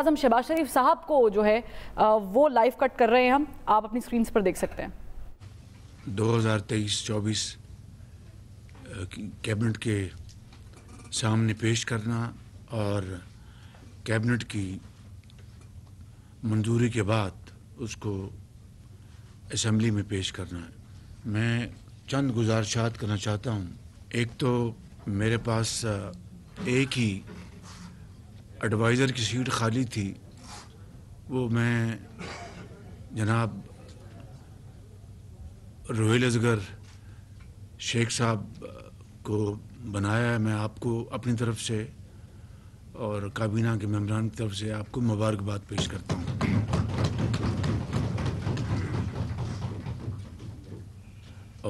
आजम शहबाज शरीफ साहब को जो है वो लाइव कट कर रहे हैं हम आप अपनी स्क्रीन पर देख सकते हैं 2023-24 कैबिनेट के सामने पेश करना और कैबिनेट की मंजूरी के बाद उसको असम्बली में पेश करना है मैं चंद गुजारशात करना चाहता हूँ एक तो मेरे पास एक ही एडवाइज़र की सीट खाली थी वो मैं जनाब रोहिल असगर शेख साहब को बनाया है मैं आपको अपनी तरफ से और काबीना के मेम्बरान की तरफ से आपको मुबारकबाद पेश करता हूँ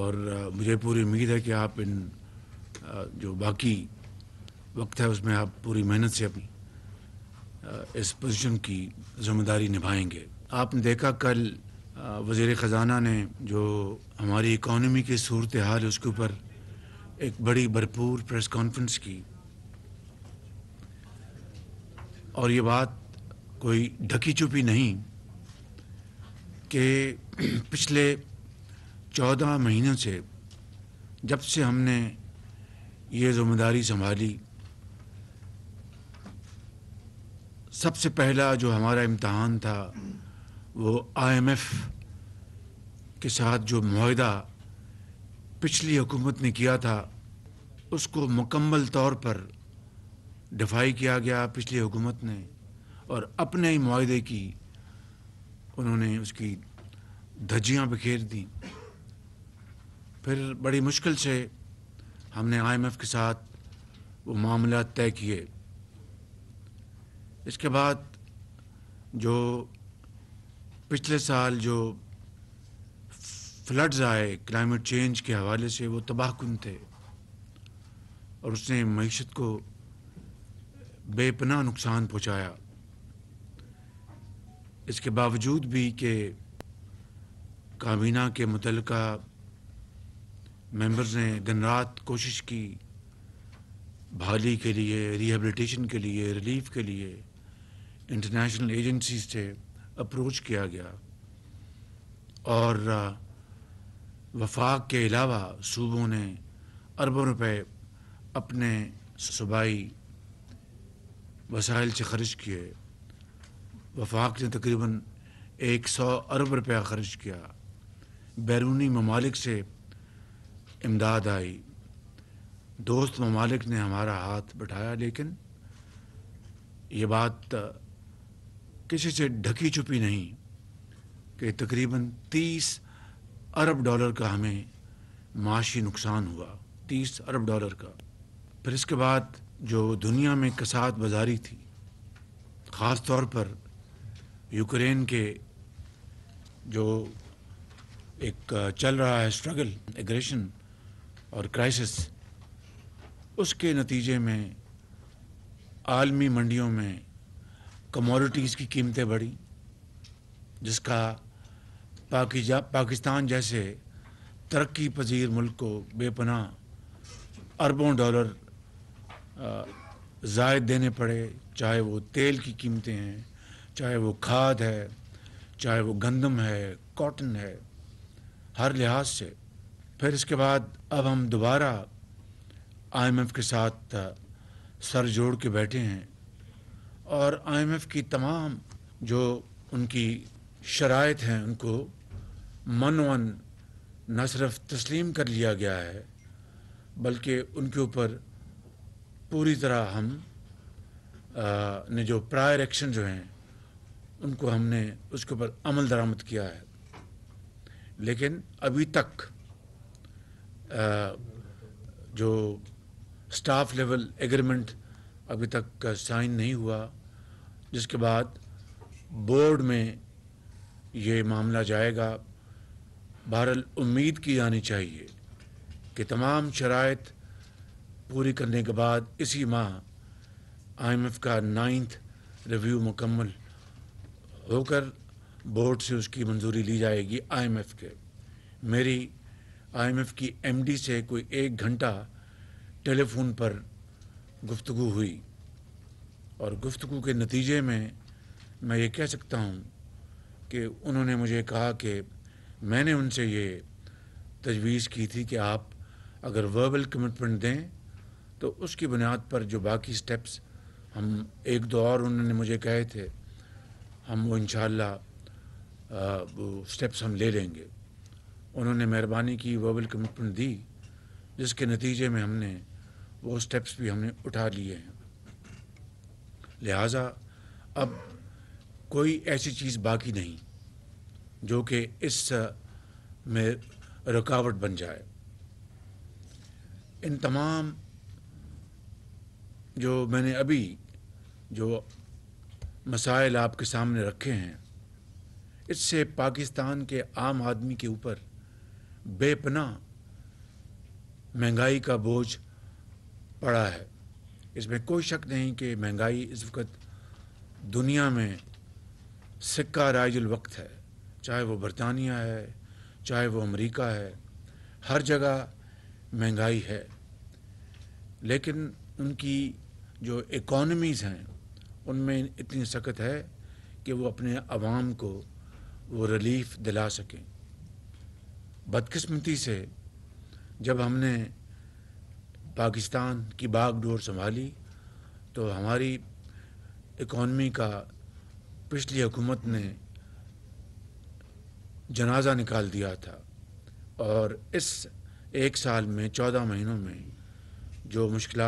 और मुझे पूरी उम्मीद है कि आप इन जो बाकी वक्त है उसमें आप पूरी मेहनत से अपनी इस पोजीशन की जिम्मेदारी निभाएंगे आपने देखा कल वजीर ख़जाना ने जो हमारी इकॉनमी की सूरत हाल है उसके ऊपर एक बड़ी भरपूर प्रेस कॉन्फ्रेंस की और ये बात कोई ढकी छुपी नहीं कि पिछले चौदह महीनों से जब से हमने ये जिम्मेदारी संभाली सबसे पहला जो हमारा इम्तहान था वो आईएमएफ के साथ जो माहा पिछली हुकूमत ने किया था उसको मुकम्मल तौर पर डिफाई किया गया पिछली हुकूमत ने और अपने ही माहे की उन्होंने उसकी धज्जियाँ बिखेर दी फिर बड़ी मुश्किल से हमने आईएमएफ के साथ वो मामला तय किए इसके बाद जो पिछले साल जो फ्लड्स आए क्लाइमेट चेंज के हवाले से वो तबाहकुन थे और उसने मीशत को बेपना नुकसान पहुँचाया इसके बावजूद भी कि काबीना के मुतल मेंबर्स ने दिन रात कोशिश की बहाली के लिए रिहेबलीटेशन के लिए रिलीफ के लिए इंटरनेशनल एजेंसी से अप्रोच किया गया और वफाक के अलावा सूबों ने अरबों रुपए अपने सूबाई वसाइल से खर्च किए वफाक ने तकरीबन एक सौ अरब रुपया खर्च किया बैरूनी ममालिक से इमदाद आई दोस्त ममालिक ने हमारा हाथ बढ़ाया लेकिन ये बात किसी से ढकी छुपी नहीं कि तकरीबन 30 अरब डॉलर का हमें माशी नुकसान हुआ 30 अरब डॉलर का फिर इसके बाद जो दुनिया में कसात बाजारी थी ख़ास तौर पर यूक्रेन के जो एक चल रहा है स्ट्रगल एग्रेशन और क्राइसिस उसके नतीजे में आलमी मंडियों में कमोडिटीज़ की कीमतें बढ़ी जिसका जा पाकिस्तान जैसे तरक्की पजीर मुल्क को बेपनाह अरबों डॉलर ज़ायद देने पड़े चाहे वो तेल की कीमतें हैं चाहे वो खाद है चाहे वो गंदम है कॉटन है हर लिहाज से फिर इसके बाद अब हम दोबारा आईएमएफ के साथ सर जोड़ के बैठे हैं और आईएमएफ की तमाम जो उनकी शरात हैं उनको मन वन न सिर्फ तस्लीम कर लिया गया है बल्कि उनके ऊपर पूरी तरह हम आ, ने जो प्रायर एक्शन जो हैं उनको हमने उसके ऊपर अमल दरामद किया है लेकिन अभी तक आ, जो स्टाफ लेवल एग्रीमेंट अभी तक का साइन नहीं हुआ जिसके बाद बोर्ड में ये मामला जाएगा बहरल उम्मीद की आनी चाहिए कि तमाम शराइ पूरी करने के बाद इसी माह आईएमएफ का नाइन्थ रिव्यू मुकम्मल होकर बोर्ड से उसकी मंजूरी ली जाएगी आईएमएफ के मेरी आईएमएफ की एमडी से कोई एक घंटा टेलीफोन पर गुफ्तु हुई और गुफ्तु के नतीजे में मैं ये कह सकता हूँ कि उन्होंने मुझे कहा कि मैंने उनसे ये तजवीज़ की थी कि आप अगर वर्बल कमिटमेंट दें तो उसकी बुनियाद पर जो बाकी स्टेप्स हम एक दो और उन्होंने मुझे कहे थे हम वो इन स्टेप्स हम ले लेंगे उन्होंने मेहरबानी की वर्बल कमिटमेंट दी जिसके नतीजे में हमने वो स्टेप्स भी हमने उठा लिए हैं लिहाजा अब कोई ऐसी चीज़ बाकी नहीं जो कि इस में रुकावट बन जाए इन तमाम जो मैंने अभी जो मसाइल आपके सामने रखे हैं इससे पाकिस्तान के आम आदमी के ऊपर बेपना महंगाई का बोझ पड़ा है इसमें कोई शक नहीं कि महंगाई इस वक्त दुनिया में सिक्का राइजुल वक्त है चाहे वो बरतानिया है चाहे वो अमेरिका है हर जगह महंगाई है लेकिन उनकी जो इकॉनमीज़ हैं उनमें इतनी सख्त है कि वो अपने आवाम को वो रिलीफ दिला सकें बदकस्मती से जब हमने पाकिस्तान की बागडोर संभाली तो हमारी इकॉनमी का पिछली हुकूमत ने जनाजा निकाल दिया था और इस एक साल में चौदह महीनों में जो मुश्किल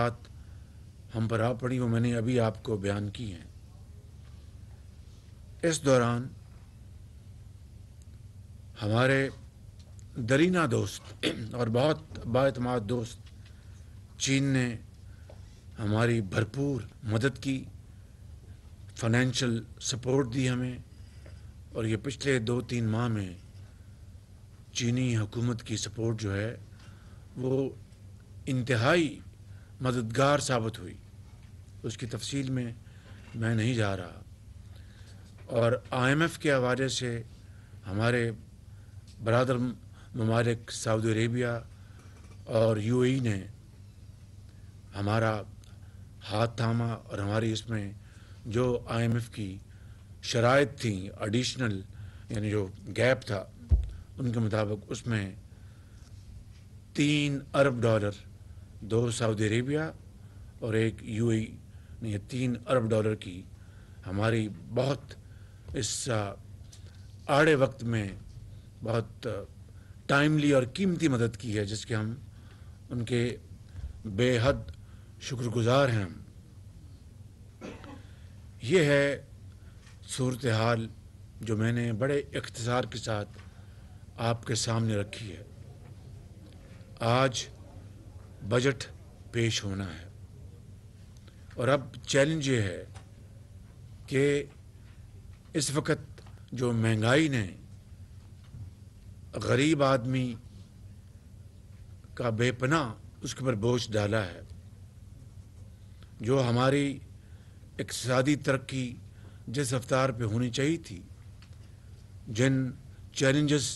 हम पर आ पड़ी वो मैंने अभी आपको बयान की हैं इस दौरान हमारे दरीना दोस्त और बहुत बातमाद दोस्त चीन ने हमारी भरपूर मदद की फाइनेंशियल सपोर्ट दी हमें और ये पिछले दो तीन माह में चीनी हुकूमत की सपोर्ट जो है वो इंतहाई मददगार साबित हुई उसकी तफसील में मैं नहीं जा रहा और आईएमएफ के हवाले से हमारे बरदर ममालिक सऊदी अरेबिया और यूएई e ने हमारा हाथ थामा और हमारी इसमें जो आईएमएफ की शरात थी एडिशनल यानी जो गैप था उनके मुताबिक उसमें तीन अरब डॉलर दो सऊदी अरेबिया और एक यूएई e, ने तीन अरब डॉलर की हमारी बहुत इस आड़े वक्त में बहुत टाइमली और कीमती मदद की है जिसके हम उनके बेहद शुक्रगुजार हैं हम ये है सूरत हाल जो मैंने बड़े इख्तसार के साथ आपके सामने रखी है आज बजट पेश होना है और अब चैलेंज ये है कि इस वक्त जो महंगाई ने गरीब आदमी का बेपना उसके ऊपर बोझ डाला है जो हमारी इकतदी तरक्की जिस रफ्तार पे होनी चाहिए थी जिन चैलेंजेस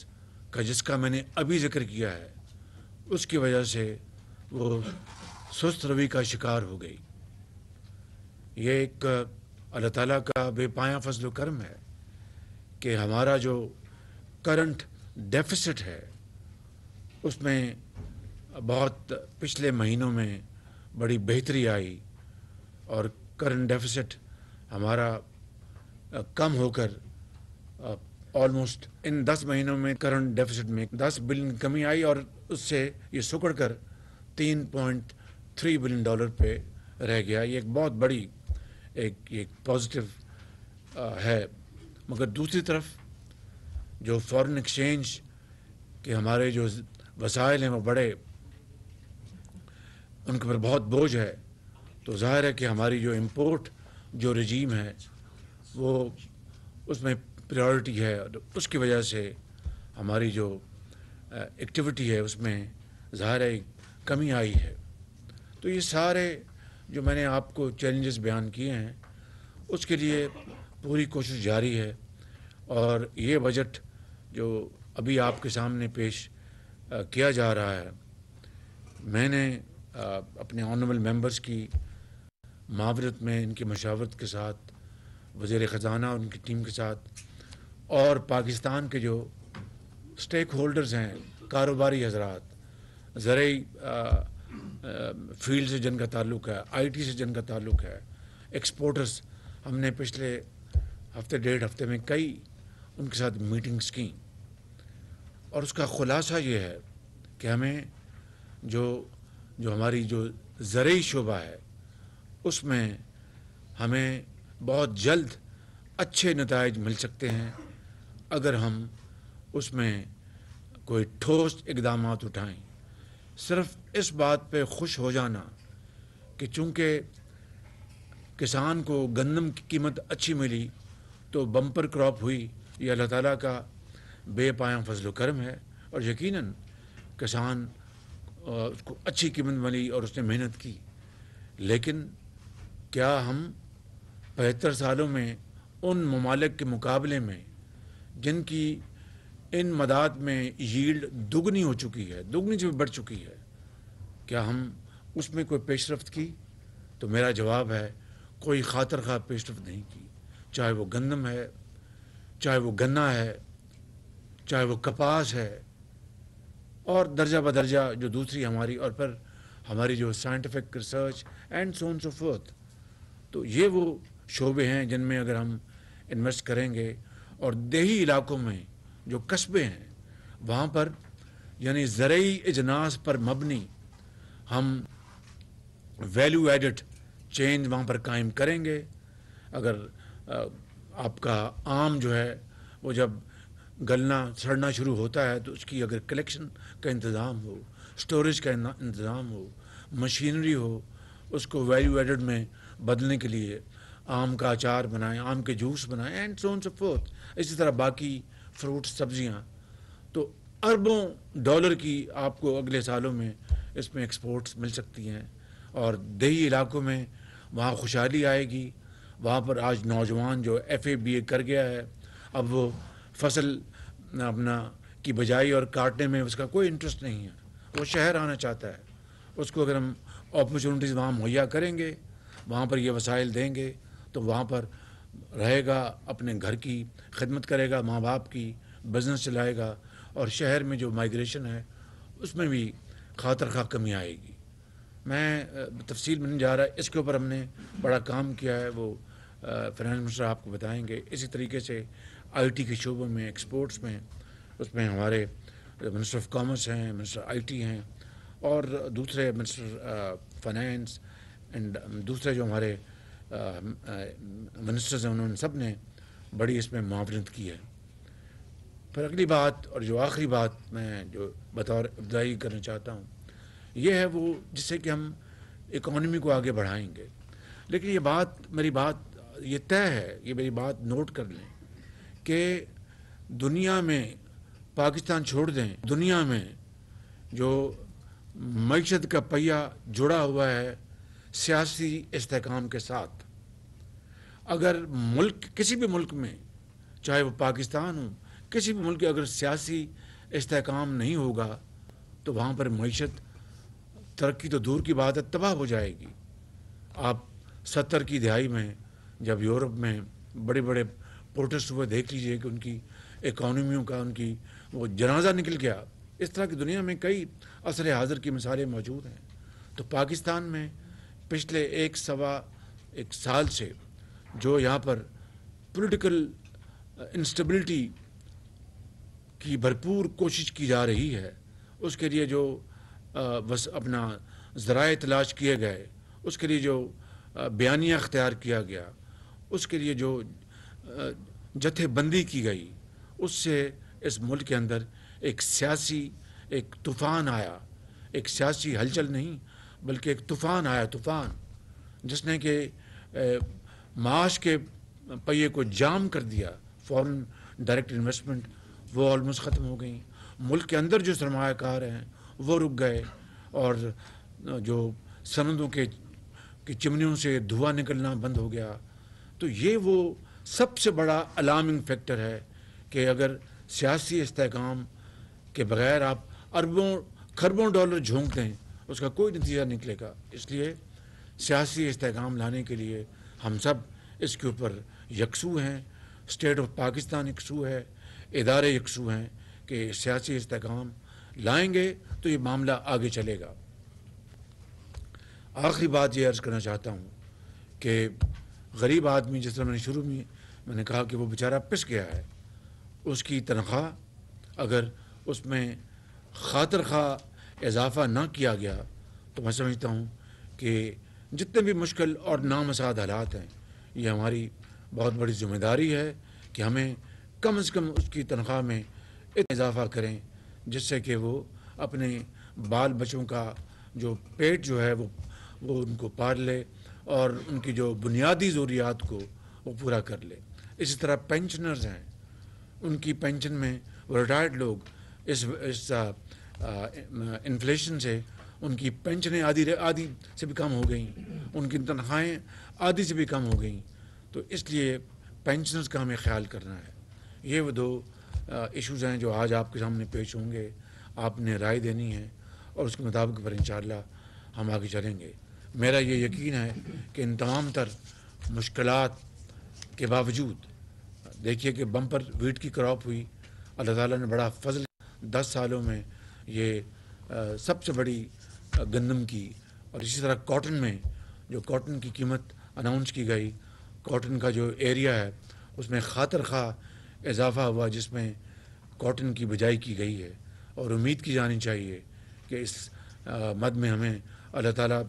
का जिसका मैंने अभी जिक्र किया है उसकी वजह से वो सुस्त रवि का शिकार हो गई ये एक अल्लाह ताला का बेपाया फजल कर्म है कि हमारा जो करंट डेफिसिट है उसमें बहुत पिछले महीनों में बड़ी बेहतरी आई और करंट डेफिसिट हमारा कम होकर ऑलमोस्ट इन दस महीनों में करंट डेफिसिट में दस बिलियन कमी आई और उससे ये सुकड़ कर तीन पॉइंट थ्री बिलियन डॉलर पे रह गया ये एक बहुत बड़ी एक एक पॉजिटिव है मगर दूसरी तरफ जो फॉरेन एक्सचेंज के हमारे जो वसाइल हैं वो बड़े उनके ऊपर बहुत बोझ है तो ज़ाहिर है कि हमारी जो इम्पोर्ट जो रजीम है वो उसमें प्रायोरिटी है उसकी वजह से हमारी जो एक्टिविटी है उसमें ज़ाहिर है कमी आई है तो ये सारे जो मैंने आपको चैलेंजेस बयान किए हैं उसके लिए पूरी कोशिश जारी है और ये बजट जो अभी आपके सामने पेश किया जा रहा है मैंने अपने ऑनरेबल मेंबर्स की महावरत में इनके मशावरत के साथ वजीर ख़जाना और उनकी टीम के साथ और पाकिस्तान के जो स्टेक होल्डर्स हैं कारोबारी हजरात ज़रूरी फील्ड से जन का ताल्लुक है आईटी से जन का ताल्लुक है एक्सपोर्टर्स हमने पिछले हफ्ते डेढ़ हफ्ते में कई उनके साथ मीटिंग्स की और उसका ख़ुलासा ये है कि हमें जो जो हमारी जो ज़रूरी शुबा है उसमें हमें बहुत जल्द अच्छे नतज मिल सकते हैं अगर हम उसमें कोई ठोस इकदाम उठाएं सिर्फ इस बात पे खुश हो जाना कि चूँकि किसान को गंदम की कीमत अच्छी मिली तो बम्पर क्रॉप हुई ये अल्लाह ताला का बेपाया फजल करम है और यकीनन किसान उसको अच्छी कीमत मिली और उसने मेहनत की लेकिन क्या हम बहत्तर सालों में उन ममालिक के मुकाबले में जिनकी इन मदात में यील्ड दुगनी हो चुकी है दुगनी जो बढ़ चुकी है क्या हम उसमें कोई पेशरफ की तो मेरा जवाब है कोई खातर खा पेशरफ नहीं की चाहे वो गंदम है चाहे वो गन्ना है चाहे वो कपास है और दर्जा बदर्जा जो दूसरी हमारी और फिर हमारी जो scientific research and so on so forth तो ये वो शोबे हैं जिनमें अगर हम इन्वेस्ट करेंगे और देही इलाकों में जो कस्बे हैं वहाँ पर यानी ज़रूरी इजनास पर मबनी हम वैल्यू एडिड चेंज वहाँ पर कायम करेंगे अगर आपका आम जो है वो जब गलना सड़ना शुरू होता है तो उसकी अगर कलेक्शन का इंतज़ाम हो स्टोरेज का इंतज़ाम हो मशीनरी हो उसको वैल्यू एडिड में बदलने के लिए आम का अचार बनाएं आम के जूस बनाएं एंड सोन सो फोर्थ इसी तरह बाकी फ्रूट सब्जियां तो अरबों डॉलर की आपको अगले सालों में इसमें एक्सपोर्ट्स मिल सकती हैं और दही इलाकों में वहाँ खुशहाली आएगी वहाँ पर आज नौजवान जो एफ ए बी ए कर गया है अब वो फसल अपना की बजाई और काटने में उसका कोई इंटरेस्ट नहीं है वो शहर आना चाहता है उसको अगर हम अपॉर्चुनिटीज़ वहाँ मुहैया करेंगे वहाँ पर ये वसाइल देंगे तो वहाँ पर रहेगा अपने घर की खिदमत करेगा माँ बाप की बिजनेस चलाएगा और शहर में जो माइग्रेशन है उसमें भी खातर खा कमी आएगी मैं तफसील में नहीं जा रहा इसके ऊपर हमने बड़ा काम किया है वो फाइनेंस मिनिस्टर आपको बताएंगे इसी तरीके से आईटी के शोबों में एक्सपोर्ट्स में उसमें हमारे मिनिस्टर ऑफ कॉमर्स हैं मिनिस्टर आईटी हैं और दूसरे मिनिस्टर फाइनेंस एंड um, दूसरे जो हमारे मिनिस्टर्स हैं उन्होंने सब ने बड़ी इसमें मुआवरत की है फिर अगली बात और जो आखिरी बात मैं जो बतौर अफजाई करना चाहता हूँ ये है वो जिससे कि हम इकॉनमी को आगे बढ़ाएंगे लेकिन ये बात मेरी बात ये तय है ये मेरी बात नोट कर लें कि दुनिया में पाकिस्तान छोड़ दें दुनिया में जो मीशत का पहिया जुड़ा हुआ है सियासी इसकाम के साथ अगर मुल्क किसी भी मुल्क में चाहे वो पाकिस्तान हो किसी भी मुल्क के अगर सियासी इसकाम नहीं होगा तो वहाँ पर मीशत तरक्की तो दूर की बात है तबाह हो जाएगी आप सत्तर की दिहाई में जब यूरोप में बड़े बड़े पोर्टर्स हुए देख लीजिए कि उनकी इकानमियों का उनकी वो जनाजा निकल गया इस तरह की दुनिया में कई असर हाजिर की मिसालें मौजूद हैं तो पाकिस्तान में पिछले एक सवा एक साल से जो यहाँ पर पॉलिटिकल इंस्टेबिलिटी uh, की भरपूर कोशिश की जा रही है उसके लिए जो uh, बस अपना ज़राए तलाश किए गए उसके लिए जो uh, बयानिया अख्तियार किया गया उसके लिए जो जथेबंदी की गई उससे इस मुल्क के अंदर एक सियासी एक तूफ़ान आया एक सियासी हलचल नहीं बल्कि एक तूफ़ान आया तूफ़ान जिसने कि माश के पहिए को जाम कर दिया फॉरेन डायरेक्ट इन्वेस्टमेंट वो ऑलमोस्ट ख़त्म हो गई मुल्क के अंदर जो सरमाकार हैं वो रुक गए और जो सनदों के की चिमनियों से धुआं निकलना बंद हो गया तो ये वो सबसे बड़ा अलार्मिंग फैक्टर है कि अगर सियासी इसकाम के बगैर आप अरबों खरबों डॉलर झोंक दें उसका कोई नतीजा निकलेगा इसलिए सियासी इसकाम लाने के लिए हम सब इसके ऊपर यकसू हैं स्टेट ऑफ पाकिस्तान यकसू है इदारे यकसू हैं कि सियासी इसकाम लाएंगे तो ये मामला आगे चलेगा आखिरी बात ये अर्ज़ करना चाहता हूँ कि गरीब आदमी जिस तरह मैंने शुरू में मैंने कहा कि वो बेचारा पिस गया है उसकी तनख्वाह अगर उसमें खातर खा इजाफा ना किया गया तो मैं समझता हूँ कि जितने भी मुश्किल और नामसाद हालात हैं ये हमारी बहुत बड़ी जिम्मेदारी है कि हमें कम अज़ कम उसकी तनख्वाह में इतना इजाफा करें जिससे कि वो अपने बाल बच्चों का जो पेट जो है वो वो उनको पार ले और उनकी जो बुनियादी ज़रूरियात को वो पूरा कर ले इसी तरह पेंशनर्स हैं उनकी पेंशन में वो रिटायर्ड लोग इस इस इन्फ्लेशन से उनकी पेंशनें आधी आधी से भी कम हो गई उनकी तनख्वाहें आधी से भी कम हो गई तो इसलिए पेंशनर्स का हमें ख्याल करना है ये वो दो इश्यूज़ हैं जो आज आपके सामने पेश होंगे आपने राय देनी है और उसके मुताबिक पर इन हम आगे चलेंगे मेरा ये यकीन है कि इन तमाम तर मुश्किल के बावजूद देखिए कि बम्पर वीट की क्रॉप हुई अल्लाह ताला ने बड़ा फजल दस सालों में ये सबसे बड़ी गंदम की और इसी तरह कॉटन में जो कॉटन की कीमत अनाउंस की गई कॉटन का जो एरिया है उसमें खातर खा इजाफा हुआ जिसमें कॉटन की बिजाई की गई है और उम्मीद की जानी चाहिए कि इस मद में हमें अल्लाह ताला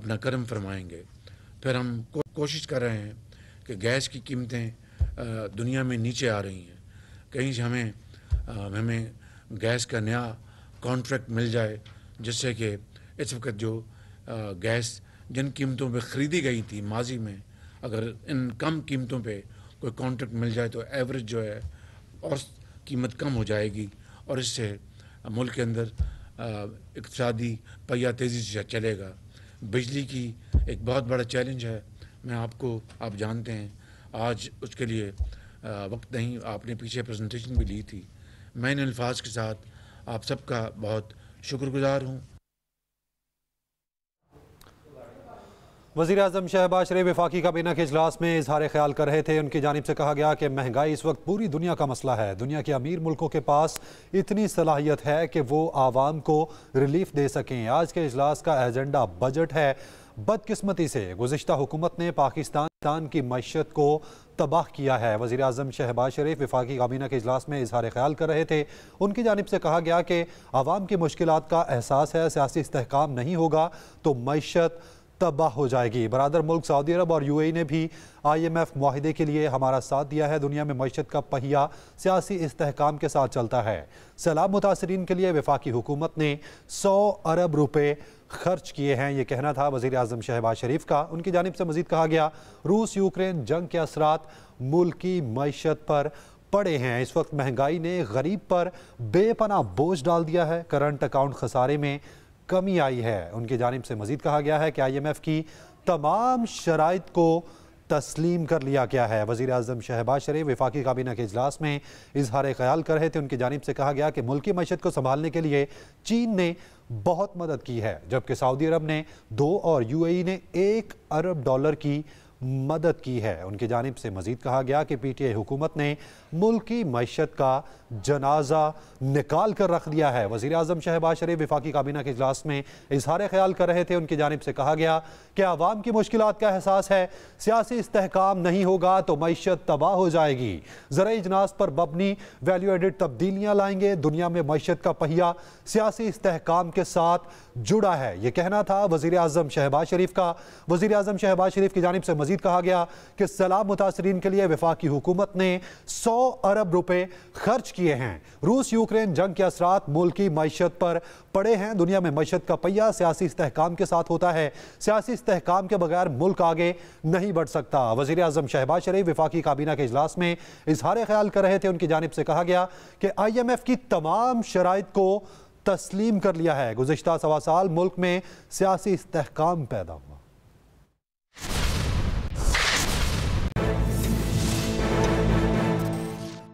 अपना करम फरमाएंगे फिर हम को, कोशिश कर रहे हैं कि गैस की कीमतें दुनिया में नीचे आ रही हैं कहीं से हमें हमें गैस का नया कॉन्ट्रैक्ट मिल जाए जिससे कि इस वक्त जो गैस जिन कीमतों पर ख़रीदी गई थी माजी में अगर इन कम कीमतों पर कोई कॉन्ट्रैक्ट मिल जाए तो एवरेज जो है और कीमत कम हो जाएगी और इससे मुल्क के अंदर इकतदी पहिया तेज़ी से चलेगा बिजली की एक बहुत बड़ा चैलेंज है मैं आपको आप जानते हैं आज उसके लिए वक्त नहीं आपने पीछे प्रजेंटेशन भी ली थी मैं इन अल्फाज के साथ आप सबका बहुत शुक्रगुजार हूँ वजी अजम शहबाज शरीफ विफाकी काबीना के अजलास में इजहार ख्याल कर रहे थे उनकी जानब से कहा गया कि महंगाई इस वक्त पूरी दुनिया का मसला है दुनिया के अमीर मुल्कों के पास इतनी सलाहियत है कि वो आवाम को रिलीफ दे सकें आज के अजलास का एजेंडा बजट है बदकस्मती से गुजशत हुकूमत ने पाकिस्तान की मीशत को तबाह किया है वजी अजम शहबाज शरीफ विफाकी काबीना के अजलास में इजहार ख्याल कर रहे थे उनकी जानब से कहा गया कि आवाम की मुश्किल का एहसास है सियासी इसकाम नहीं होगा तो मीशत तबाह हो जाएगी बरदर मुल्क सऊदी अरब और यूएई ने भी आई एम एफ माहे के लिए हमारा साथ दिया है दुनिया में मीशत का पहिया सियासी इसकाम के साथ चलता है सैलाब मुतासरीन के लिए वफाकी हुकूमत ने सौ अरब रुपये खर्च किए हैं ये कहना था वजी अजम शहबाज शरीफ का उनकी जानब से मजीद कहा गया रूस यूक्रेन जंग के असरात मुल्की मीशत पर पड़े हैं इस वक्त महंगाई ने गरीब पर बेपना बोझ डाल दिया है करंट अकाउंट खसारे में कमी आई है उनकी जानब से मजीद कहा गया है कि आई एम एफ़ की तमाम शराइ को तस्लीम कर लिया गया है वज़ी अजम शहबाज शरीफ विफाकी काबीना के अजलास में इजहार ख्याल कर रहे थे उनकी जानब से कहा गया कि मुल्की मैशत को संभालने के लिए चीन ने बहुत मदद की है जबकि सऊदी अरब ने दो और यू ए ने एक अरब डॉलर की मदद की है उनकी जानब से मजीद कहा गया कि पी टी आई हुकूमत ने मुल्क की मीशत का जनाजा निकाल कर रख दिया है वजी अजम शहबाज शरीफ विफाकी काबीना के अजलास में इजहार ख्याल कर रहे थे उनकी जानब से कहा गया कि आवाम की मुश्किल का एहसास है सियासी इसकाम नहीं होगा तो मीशत तबाह हो जाएगी ज़रा इजनास पर बबनी वैल्यू एडिड तब्दीलियाँ लाएंगे दुनिया में मीशत का पहिया सियासी इसकाम के साथ जुड़ा है ये कहना था वजी अजम शहबाज शरीफ का वजी अजम शहबाज शरीफ की जानब से मजीद मजीद कहा गया कि सैलाब मुतासरी के लिए वफाकी हुकूमत ने सौ अरब रुपये खर्च किए हैं रूस यूक्रेन जंग के असरात मुल्क की मीशत पर पड़े हैं दुनिया में मीशत का पहिया सियासी इसकाम के साथ होता है सियासी इसकाम के बगैर मुल्क आगे नहीं बढ़ सकता वजीर अजम शहबाज शरीफ विफाकी काबीना के अजलास में इजहार ख्याल कर रहे थे उनकी जानब से कहा गया कि आई एम एफ की तमाम शराइ को तस्लीम कर लिया है गुजशत सवा साल मुल्क में सियासी इसकाम पैदा हुआ